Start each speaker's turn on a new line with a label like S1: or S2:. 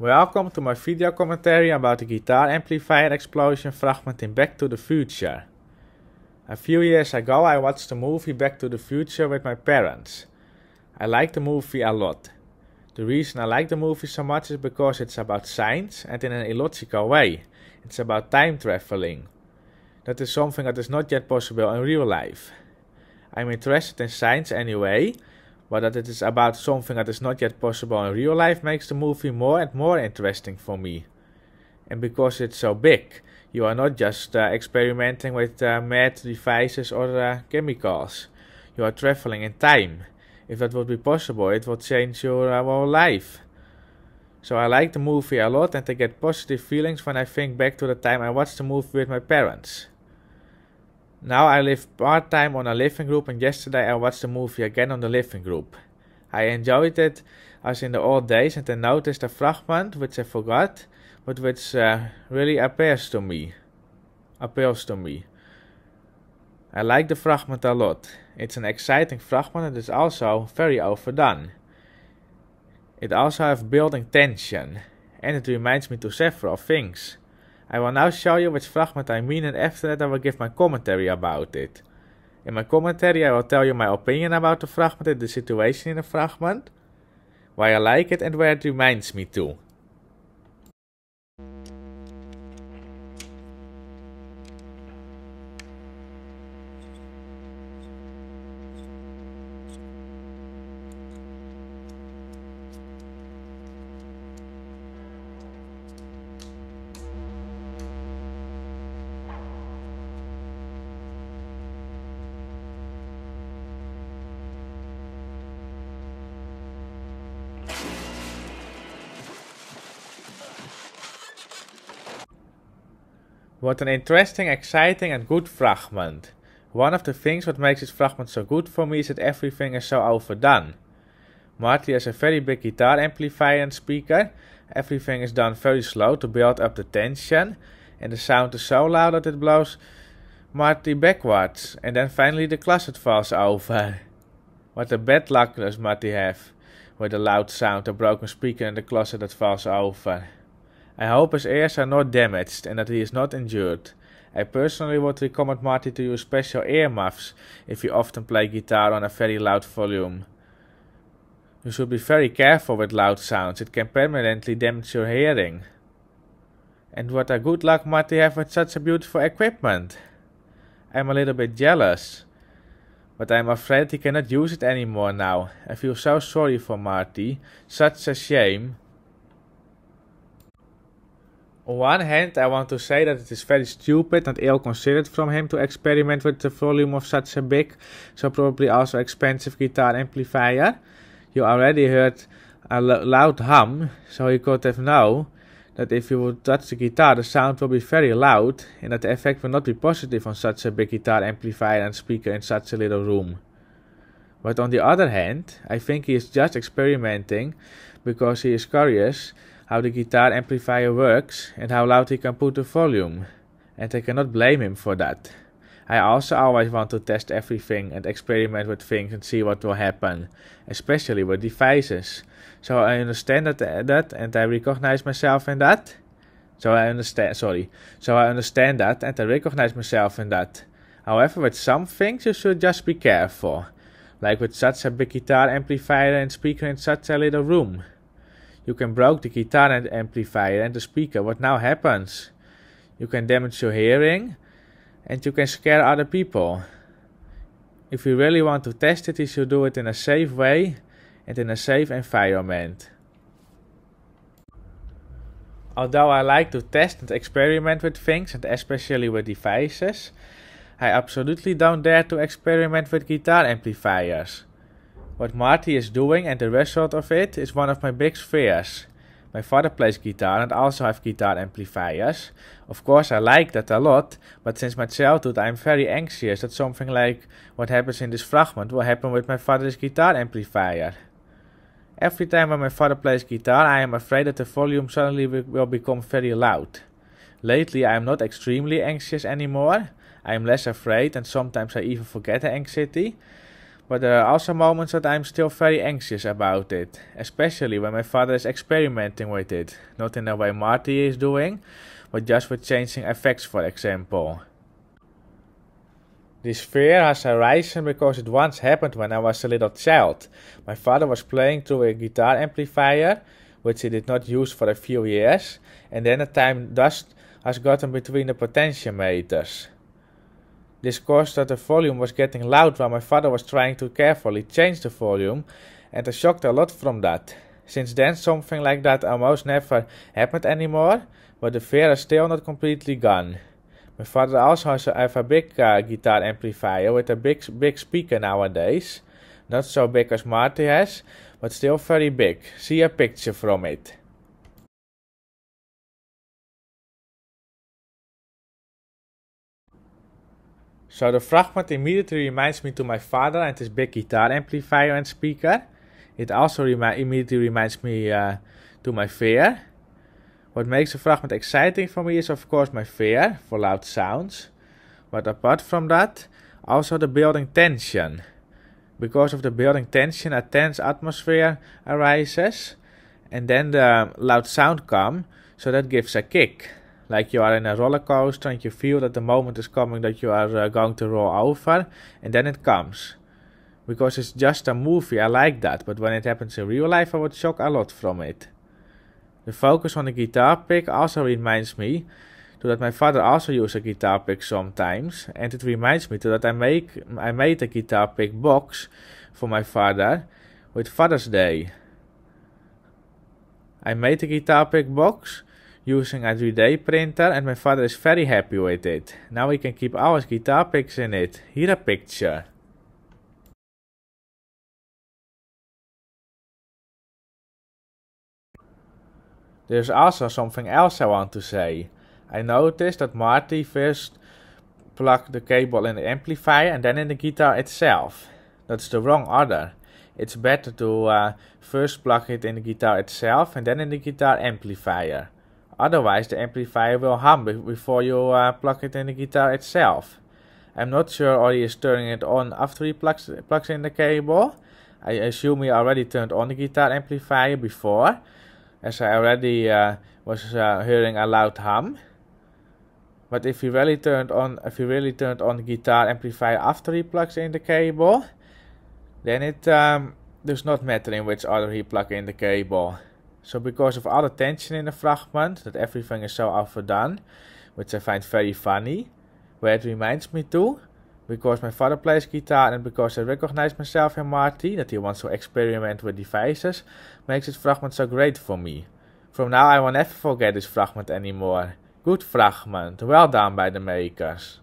S1: Welcome to my video commentary about the guitar amplifier explosion fragment in Back to the Future. A few years ago I watched the movie Back to the Future with my parents. I like the movie a lot. The reason I like the movie so much is because it's about science and in an illogical way. It's about time traveling. That is something that is not yet possible in real life. I'm interested in science anyway, but that it is about something that is not yet possible in real life makes the movie more and more interesting for me. And because it's so big, you are not just uh, experimenting with uh, mad devices or uh, chemicals. You are traveling in time. If that would be possible, it would change your uh, whole life. So I like the movie a lot and I get positive feelings when I think back to the time I watched the movie with my parents. Now I live part time on a living group and yesterday I watched the movie again on the living group. I enjoyed it as in the old days and I noticed a fragment which I forgot but which uh, really appeals to me. Appeals to me. I like the fragment a lot. It's an exciting fragment and also very overdone. It also has building tension and it reminds me to several things. I will now show you which fragment I mean and after that I will give my commentary about it. In my commentary I will tell you my opinion about the fragment and the situation in the fragment, why I like it and where it reminds me to. What an interesting, exciting and good fragment. One of the things what makes this fragment so good for me is that everything is so overdone. Marty has a very big guitar amplifier and speaker. Everything is done very slow to build up the tension. And the sound is so loud that it blows Marty backwards. And then finally the closet falls over. What a bad luck does Marty have. With a loud sound, a broken speaker and the closet that falls over. I hope his ears are not damaged and that he is not injured. I personally would recommend Marty to use special earmuffs if you often play guitar on a very loud volume. You should be very careful with loud sounds, it can permanently damage your hearing. And what a good luck Marty have with such a beautiful equipment. I'm a little bit jealous. But I'm afraid he cannot use it anymore now. I feel so sorry for Marty. Such a shame. On one hand, I want to say that it is very stupid and ill-considered from him to experiment with the volume of such a big, so probably also expensive guitar amplifier. You already heard a loud hum, so you could have known that if you would touch the guitar, the sound will be very loud, and that the effect will not be positive on such a big guitar amplifier and speaker in such a little room. But on the other hand, I think he is just experimenting because he is curious how the guitar amplifier works and how loud he can put the volume. And I cannot blame him for that. I also always want to test everything and experiment with things and see what will happen, especially with devices. So I understand that, uh, that and I recognize myself in that. So I understand, sorry. So I understand that and I recognize myself in that. However, with some things you should just be careful. Like with such a big guitar amplifier and speaker in such a little room. You can broke the guitar and amplifier and the speaker. What now happens? You can damage your hearing and you can scare other people. If you really want to test it, you should do it in a safe way and in a safe environment. Although I like to test and experiment with things and especially with devices, I absolutely don't dare to experiment with guitar amplifiers. What Marty is doing and the result of it is one of my big fears. My father plays guitar and also have guitar amplifiers. Of course I like that a lot, but since my childhood I am very anxious that something like what happens in this fragment will happen with my father's guitar amplifier. Every time when my father plays guitar I am afraid that the volume suddenly will become very loud. Lately I am not extremely anxious anymore, I am less afraid and sometimes I even forget the anxiety. But there are also moments that I am still very anxious about it, especially when my father is experimenting with it, not in the way Marty is doing, but just with changing effects for example. This fear has arisen because it once happened when I was a little child. My father was playing through a guitar amplifier, which he did not use for a few years, and then the time dust has gotten between the potentiometers. This caused that the volume was getting loud while my father was trying to carefully change the volume, and I shocked a lot from that. Since then, something like that almost never happened anymore, but the fear is still not completely gone. My father also has a, a big uh, guitar amplifier with a big, big speaker nowadays. Not so big as Marty has, but still very big. See a picture from it. So the fragment immediately reminds me to my father and his big guitar amplifier and speaker. It also remi immediately reminds me uh, to my fear. What makes the fragment exciting for me is of course my fear for loud sounds. But apart from that, also the building tension. Because of the building tension, a tense atmosphere arises. And then the loud sound comes, so that gives a kick like you are in a roller coaster and you feel that the moment is coming that you are uh, going to roll over and then it comes because it's just a movie i like that but when it happens in real life i would shock a lot from it the focus on the guitar pick also reminds me to that my father also used a guitar pick sometimes and it reminds me to that i make i made a guitar pick box for my father with father's day i made a guitar pick box using a 3D printer and my father is very happy with it. Now we can keep our guitar picks in it. Here a picture. There's also something else I want to say. I noticed that Marty first plugged the cable in the amplifier and then in the guitar itself. That's the wrong order. It's better to uh, first plug it in the guitar itself and then in the guitar amplifier. Otherwise the amplifier will hum before you uh, plug it in the guitar itself. I'm not sure he is turning it on after he plugs, plugs in the cable. I assume he already turned on the guitar amplifier before, as I already uh, was uh, hearing a loud hum. But if he really turned on, if he really turned on the guitar amplifier after he plugs in the cable, then it um, does not matter in which order he plug in the cable. So because of all the tension in the fragment, that everything is so overdone, which I find very funny, where it reminds me to, because my father plays guitar and because I recognize myself in Marty, that he wants to experiment with devices, makes this fragment so great for me. From now I will never forget this fragment anymore. Good fragment, well done by the makers.